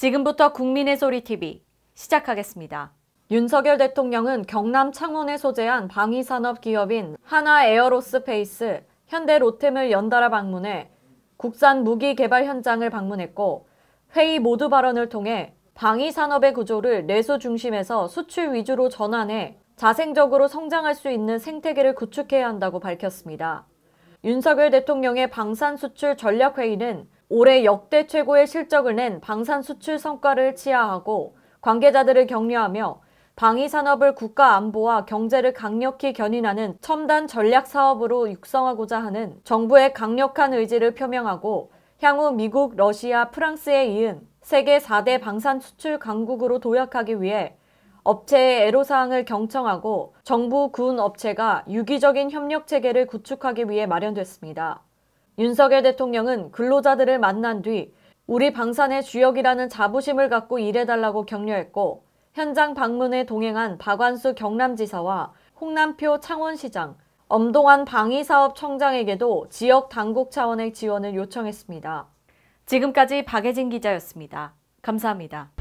지금부터 국민의 소리 TV 시작하겠습니다. 윤석열 대통령은 경남 창원에 소재한 방위산업 기업인 하나 에어로스페이스, 현대 로템을 연달아 방문해 국산 무기 개발 현장을 방문했고 회의 모두 발언을 통해 방위산업의 구조를 내수 중심에서 수출 위주로 전환해 자생적으로 성장할 수 있는 생태계를 구축해야 한다고 밝혔습니다. 윤석열 대통령의 방산 수출 전략회의는 올해 역대 최고의 실적을 낸 방산 수출 성과를 치하하고 관계자들을 격려하며 방위산업을 국가 안보와 경제를 강력히 견인하는 첨단 전략 사업으로 육성하고자 하는 정부의 강력한 의지를 표명하고 향후 미국, 러시아, 프랑스에 이은 세계 4대 방산 수출 강국으로 도약하기 위해 업체의 애로사항을 경청하고 정부, 군 업체가 유기적인 협력 체계를 구축하기 위해 마련됐습니다. 윤석열 대통령은 근로자들을 만난 뒤 우리 방산의 주역이라는 자부심을 갖고 일해달라고 격려했고 현장 방문에 동행한 박완수 경남지사와 홍남표 창원시장, 엄동환 방위사업청장에게도 지역 당국 차원의 지원을 요청했습니다. 지금까지 박예진 기자였습니다. 감사합니다.